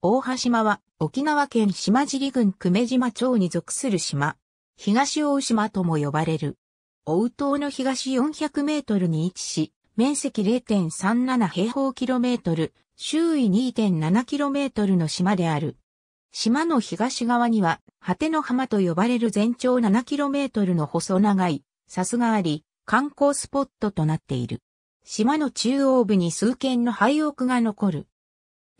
大橋島は沖縄県島尻郡久米島町に属する島。東大島とも呼ばれる。大島の東400メートルに位置し、面積0.37平方キロメートル、周囲2.7キロメートルの島である。島の東側には、果ての浜と呼ばれる全長7キロメートルの細長い、砂州があり、観光スポットとなっている。島の中央部に数軒の廃屋が残る。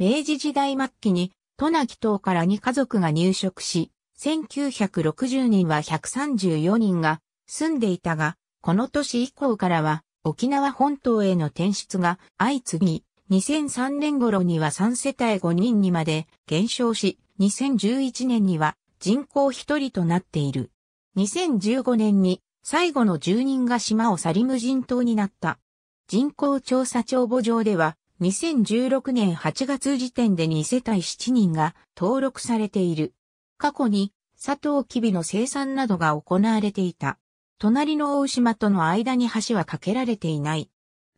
明治時代末期に、渡名喜島から2家族が入植し、1960人は134人が住んでいたが、この年以降からは沖縄本島への転出が相次ぎ、2003年頃には3世帯5人にまで減少し、2011年には人口1人となっている。2015年に最後の住人が島を去り無人島になった。人口調査帳簿上では2016年8月時点で2世帯7人が登録されている。過去に、サトウキビの生産などが行われていた。隣の大島との間に橋は架けられていない。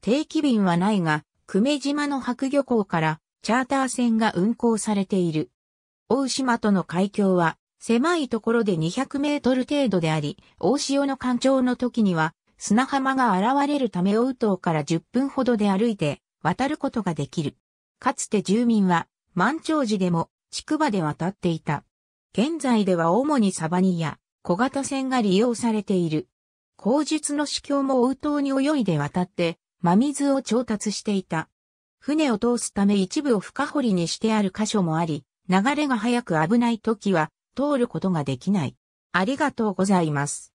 定期便はないが、久米島の白漁港からチャーター船が運航されている。大島との海峡は狭いところで200メートル程度であり、大潮の干潮の時には砂浜が現れるため大島から10分ほどで歩いて渡ることができる。かつて住民は満潮時でも筑波で渡っていた。現在では主にサバニや小型船が利用されている。口述の司教も応答に泳いで渡って真水を調達していた。船を通すため一部を深掘りにしてある箇所もあり、流れが速く危ない時は通ることができない。ありがとうございます。